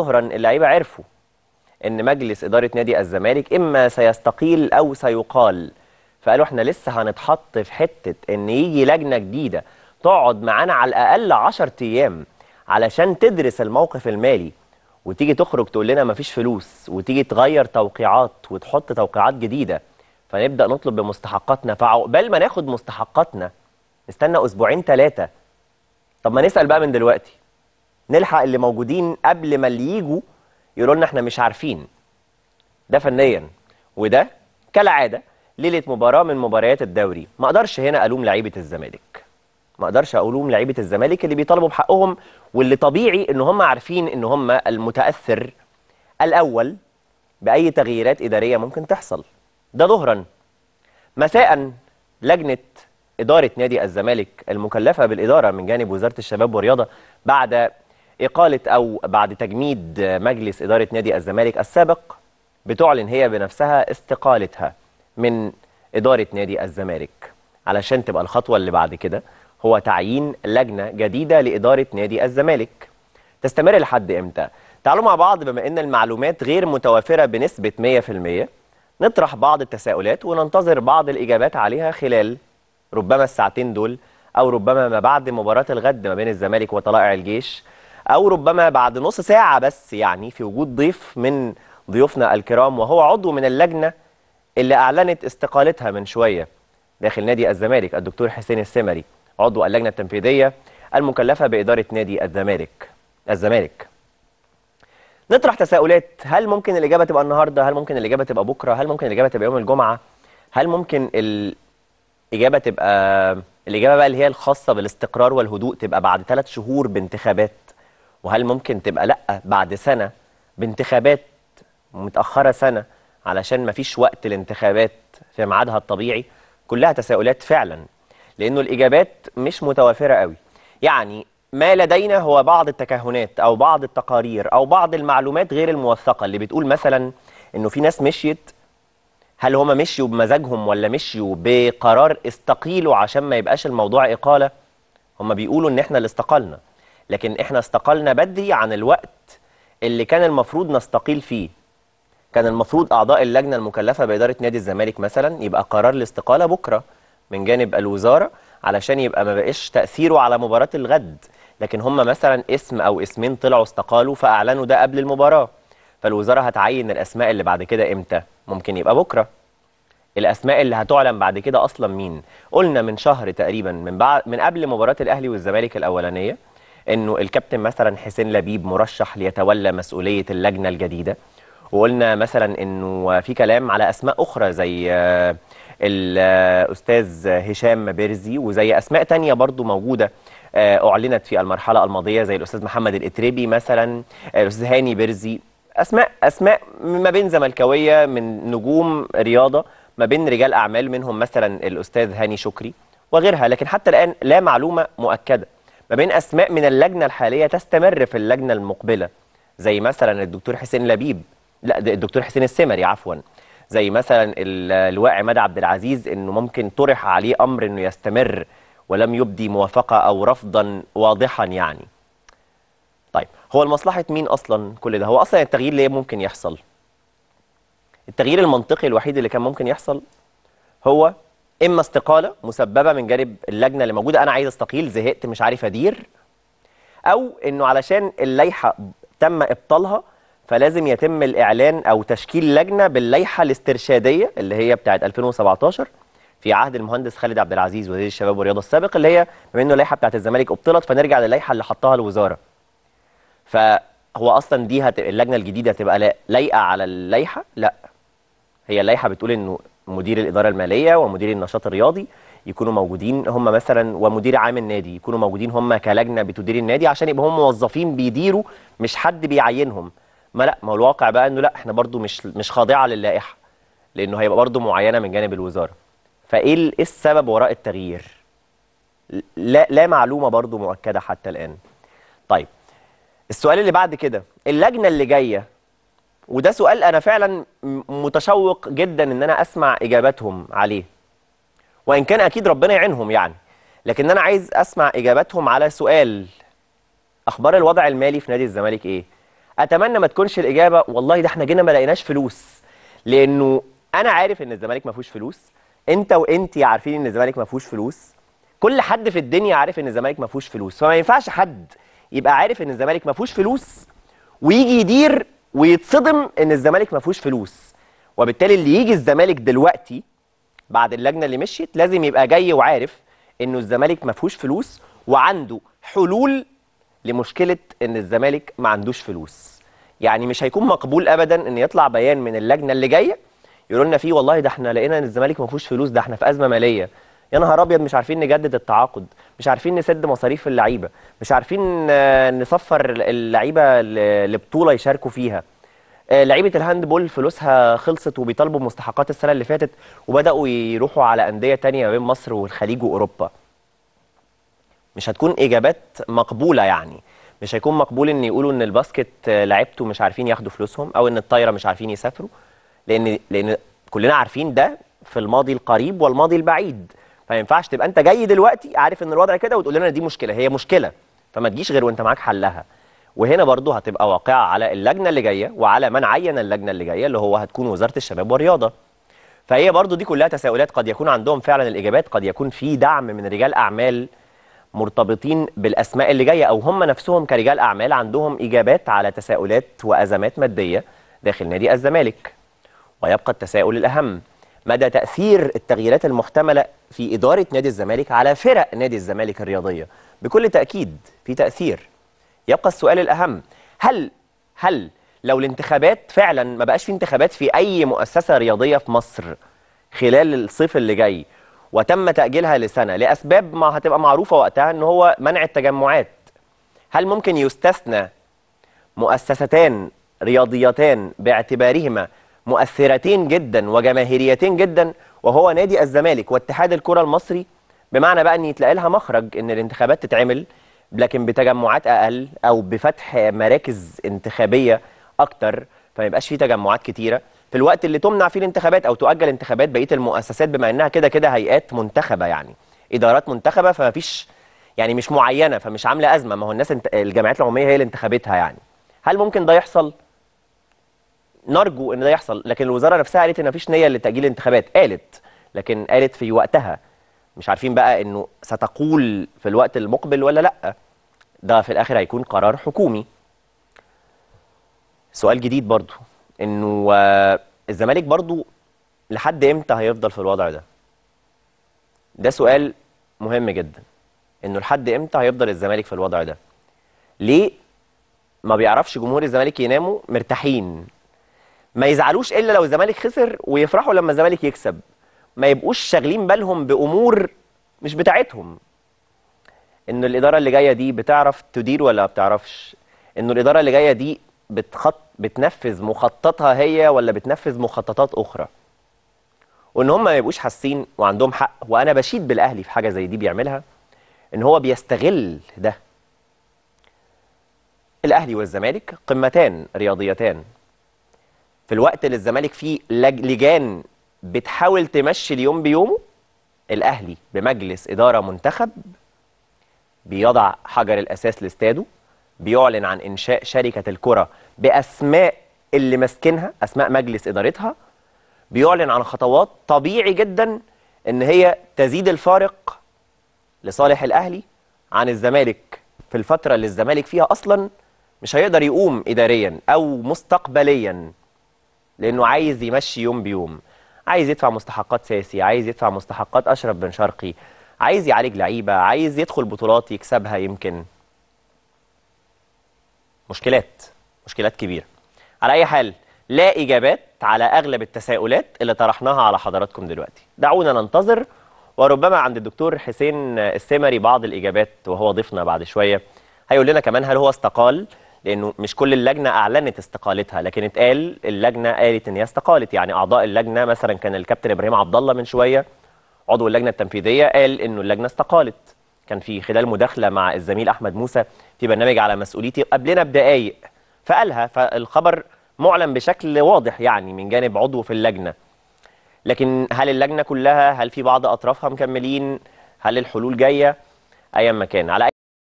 ظهرا اللعيبه عرفوا ان مجلس اداره نادي الزمالك اما سيستقيل او سيقال فقالوا احنا لسه هنتحط في حته ان يجي لجنه جديده تقعد معانا على الاقل 10 ايام علشان تدرس الموقف المالي وتيجي تخرج تقول لنا مفيش فلوس وتيجي تغير توقيعات وتحط توقيعات جديده فنبدا نطلب بمستحقاتنا فعقبال ما ناخد مستحقاتنا نستنى اسبوعين ثلاثه طب ما نسال بقى من دلوقتي نلحق اللي موجودين قبل ما اللي يجوا يقولوا لنا احنا مش عارفين ده فنيا وده كالعاده ليله مباراه من مباريات الدوري ما اقدرش هنا الوم لعيبه الزمالك ما اقدرش الوم لعيبه الزمالك اللي بيطالبوا بحقهم واللي طبيعي ان هم عارفين ان هم المتاثر الاول باي تغييرات اداريه ممكن تحصل ده ظهرا مساء لجنه اداره نادي الزمالك المكلفه بالاداره من جانب وزاره الشباب والرياضه بعد إقالة أو بعد تجميد مجلس إدارة نادي الزمالك السابق بتعلن هي بنفسها استقالتها من إدارة نادي الزمالك علشان تبقى الخطوة اللي بعد كده هو تعيين لجنة جديدة لإدارة نادي الزمالك تستمر لحد إمتى؟ تعالوا مع بعض بما أن المعلومات غير متوافرة بنسبة 100% نطرح بعض التساؤلات وننتظر بعض الإجابات عليها خلال ربما الساعتين دول أو ربما ما بعد مباراة الغد ما بين الزمالك وطلائع الجيش أو ربما بعد نص ساعة بس يعني في وجود ضيف من ضيوفنا الكرام وهو عضو من اللجنة اللي أعلنت استقالتها من شوية داخل نادي الزمالك الدكتور حسين السمري عضو اللجنة التنفيذية المكلفة بإدارة نادي الزمالك الزمالك نطرح تساؤلات هل ممكن الإجابة تبقى النهاردة هل ممكن الإجابة تبقى بكرة هل ممكن الإجابة تبقى يوم الجمعة هل ممكن الإجابة تبقى الإجابة بقى اللي هي الخاصة بالاستقرار والهدوء تبقى بعد ثلاث شهور بانتخابات وهل ممكن تبقى لا بعد سنه بانتخابات متاخره سنه علشان ما فيش وقت الانتخابات في ميعادها الطبيعي كلها تساؤلات فعلا لانه الاجابات مش متوافره قوي يعني ما لدينا هو بعض التكهنات او بعض التقارير او بعض المعلومات غير الموثقه اللي بتقول مثلا انه في ناس مشيت هل هم مشيوا بمزاجهم ولا مشيوا بقرار استقيلوا عشان ما يبقاش الموضوع اقاله هم بيقولوا ان احنا اللي استقلنا لكن احنا استقلنا بدري عن الوقت اللي كان المفروض نستقيل فيه كان المفروض اعضاء اللجنه المكلفه باداره نادي الزمالك مثلا يبقى قرار الاستقاله بكره من جانب الوزاره علشان يبقى ما بقاش تاثيره على مباراه الغد لكن هم مثلا اسم او اسمين طلعوا استقالوا فاعلنوا ده قبل المباراه فالوزاره هتعين الاسماء اللي بعد كده امتى ممكن يبقى بكره الاسماء اللي هتعلن بعد كده اصلا مين قلنا من شهر تقريبا من بعد من قبل مباراه الاهلي والزمالك الاولانيه انه الكابتن مثلا حسين لبيب مرشح ليتولى مسؤوليه اللجنه الجديده وقلنا مثلا انه في كلام على اسماء اخرى زي آه، الاستاذ هشام بيرزي وزي اسماء تانية برضو موجوده آه، اعلنت في المرحله الماضيه زي الاستاذ محمد الاتريبي مثلا آه، الاستاذ هاني بيرزي اسماء اسماء ما بين زملكاويه من نجوم رياضه ما بين رجال اعمال منهم مثلا الاستاذ هاني شكري وغيرها لكن حتى الان لا معلومه مؤكده ما بين اسماء من اللجنه الحاليه تستمر في اللجنه المقبله زي مثلا الدكتور حسين لبيب لا الدكتور حسين السمري عفوا زي مثلا اللواء عماد عبد العزيز انه ممكن طرح عليه امر انه يستمر ولم يبدي موافقه او رفضا واضحا يعني طيب هو لمصلحه مين اصلا كل ده هو اصلا التغيير ليه ممكن يحصل التغيير المنطقي الوحيد اللي كان ممكن يحصل هو اما استقاله مسببه من جانب اللجنه اللي موجوده انا عايز استقيل زهقت مش عارف ادير او انه علشان اللائحه تم ابطالها فلازم يتم الاعلان او تشكيل لجنه باللائحه الاسترشاديه اللي هي بتاعه 2017 في عهد المهندس خالد عبد العزيز وزير الشباب والرياضه السابق اللي هي بما انه اللائحه بتاعه الزمالك ابطلت فنرجع للائحه اللي حطها الوزاره. فهو اصلا دي هتبقى اللجنه الجديده هتبقى لايقه على اللائحه؟ لا. هي اللائحه بتقول انه مدير الاداره الماليه ومدير النشاط الرياضي يكونوا موجودين هم مثلا ومدير عام النادي يكونوا موجودين هم كلجنه بتدير النادي عشان يبقى هم موظفين بيديروا مش حد بيعينهم ما لا ما هو الواقع بقى انه لا احنا برضو مش مش خاضعه للائحه لانه هيبقى برضو معينه من جانب الوزاره فايه إيه السبب وراء التغيير لا لا معلومه برضو مؤكده حتى الان طيب السؤال اللي بعد كده اللجنه اللي جايه وده سؤال انا فعلا متشوق جدا ان انا اسمع اجاباتهم عليه وان كان اكيد ربنا يعينهم يعني لكن انا عايز اسمع اجاباتهم على سؤال اخبار الوضع المالي في نادي الزمالك ايه اتمنى ما تكونش الاجابه والله ده احنا جينا ما لقيناش فلوس لانه انا عارف ان الزمالك ما فيهوش فلوس انت وانت عارفين ان الزمالك ما فيهوش فلوس كل حد في الدنيا عارف ان الزمالك ما فيهوش فلوس فما ينفعش حد يبقى عارف ان الزمالك ما فيهوش فلوس ويجي يدير ويتصدم ان الزمالك ما فيهوش فلوس وبالتالي اللي يجي الزمالك دلوقتي بعد اللجنه اللي مشيت لازم يبقى جاي وعارف انه الزمالك ما فيهوش فلوس وعنده حلول لمشكله ان الزمالك ما عندوش فلوس يعني مش هيكون مقبول ابدا ان يطلع بيان من اللجنه اللي جايه يقولوا لنا فيه والله ده احنا لقينا ان الزمالك ما فيهوش فلوس ده احنا في ازمه ماليه يا نهار ابيض مش عارفين نجدد التعاقد مش عارفين نسد مصاريف اللعيبه مش عارفين آه، نسفر اللعيبه لبطوله يشاركوا فيها آه، لعيبه الهاندبول فلوسها خلصت وبيطالبوا بمستحقات السنه اللي فاتت وبداوا يروحوا على انديه تانية بين مصر والخليج واوروبا مش هتكون اجابات مقبوله يعني مش هيكون مقبول ان يقولوا ان الباسكت آه، لعيبته مش عارفين ياخدوا فلوسهم او ان الطايره مش عارفين يسافروا لان لان كلنا عارفين ده في الماضي القريب والماضي البعيد فما ينفعش تبقى انت جاي دلوقتي عارف ان الوضع كده وتقول لنا دي مشكله هي مشكله فما تجيش غير وانت معاك حلها وهنا برضه هتبقى واقعه على اللجنه اللي جايه وعلى من عين اللجنه اللي جايه اللي هو هتكون وزاره الشباب والرياضه فهي برضه دي كلها تساؤلات قد يكون عندهم فعلا الاجابات قد يكون في دعم من رجال اعمال مرتبطين بالاسماء اللي جايه او هم نفسهم كرجال اعمال عندهم اجابات على تساؤلات وازمات ماديه داخل نادي الزمالك ويبقى التساؤل الاهم مدى تأثير التغييرات المحتملة في إدارة نادي الزمالك على فرق نادي الزمالك الرياضية بكل تأكيد في تأثير يبقى السؤال الأهم هل هل لو الانتخابات فعلا ما بقاش في انتخابات في أي مؤسسة رياضية في مصر خلال الصيف اللي جاي وتم تأجيلها لسنة لأسباب ما هتبقى معروفة وقتها أن هو منع التجمعات هل ممكن يستثنى مؤسستان رياضيتان باعتبارهما مؤثرتين جدا وجماهيريتين جدا وهو نادي الزمالك واتحاد الكرة المصري بمعنى بقى ان يتلاقي لها مخرج ان الانتخابات تتعمل لكن بتجمعات اقل او بفتح مراكز انتخابيه اكتر فما يبقاش في تجمعات كتيره في الوقت اللي تمنع فيه الانتخابات او تؤجل انتخابات بقيه المؤسسات بما انها كده كده هيئات منتخبه يعني ادارات منتخبه فما فيش يعني مش معينه فمش عامله ازمه ما هو الناس الجمعيات العموميه هي اللي انتخبتها يعني هل ممكن ده يحصل؟ نرجو ان ده يحصل لكن الوزاره نفسها قالت ان مفيش نيه لتاجيل الانتخابات قالت لكن قالت في وقتها مش عارفين بقى انه ستقول في الوقت المقبل ولا لا ده في الاخر هيكون قرار حكومي سؤال جديد برضو انه آه، الزمالك برضو لحد امتى هيفضل في الوضع ده ده سؤال مهم جدا انه لحد امتى هيفضل الزمالك في الوضع ده ليه ما بيعرفش جمهور الزمالك يناموا مرتاحين ما يزعلوش الا لو الزمالك خسر ويفرحوا لما الزمالك يكسب ما يبقوش شاغلين بالهم بامور مش بتاعتهم انه الاداره اللي جايه دي بتعرف تدير ولا ما بتعرفش انه الاداره اللي جايه دي بتخط بتنفذ مخططها هي ولا بتنفذ مخططات اخرى وان هم ما يبقوش حاسين وعندهم حق وانا بشيد بالاهلي في حاجه زي دي بيعملها ان هو بيستغل ده الاهلي والزمالك قمتان رياضيتان في الوقت اللي الزمالك فيه لجان بتحاول تمشي اليوم بيومه الاهلي بمجلس اداره منتخب بيضع حجر الاساس لاستاده بيعلن عن انشاء شركه الكره باسماء اللي ماسكينها اسماء مجلس ادارتها بيعلن عن خطوات طبيعي جدا ان هي تزيد الفارق لصالح الاهلي عن الزمالك في الفتره اللي الزمالك فيها اصلا مش هيقدر يقوم اداريا او مستقبليا لانه عايز يمشي يوم بيوم عايز يدفع مستحقات ساسي عايز يدفع مستحقات اشرف بن شرقي عايز يعالج لعيبه عايز يدخل بطولات يكسبها يمكن مشكلات مشكلات كبيره على اي حال لا اجابات على اغلب التساؤلات اللي طرحناها على حضراتكم دلوقتي دعونا ننتظر وربما عند الدكتور حسين السمري بعض الاجابات وهو ضيفنا بعد شويه هيقول لنا كمان هل هو استقال لانه مش كل اللجنه اعلنت استقالتها لكن اتقال اللجنه قالت ان هي استقالت يعني اعضاء اللجنه مثلا كان الكابتن ابراهيم عبد الله من شويه عضو اللجنه التنفيذيه قال انه اللجنه استقالت كان في خلال مداخله مع الزميل احمد موسى في برنامج على مسؤوليتي قبلنا بدقائق فقالها فالخبر معلن بشكل واضح يعني من جانب عضو في اللجنه لكن هل اللجنه كلها هل في بعض اطرافها مكملين هل الحلول جايه ايا ما كان على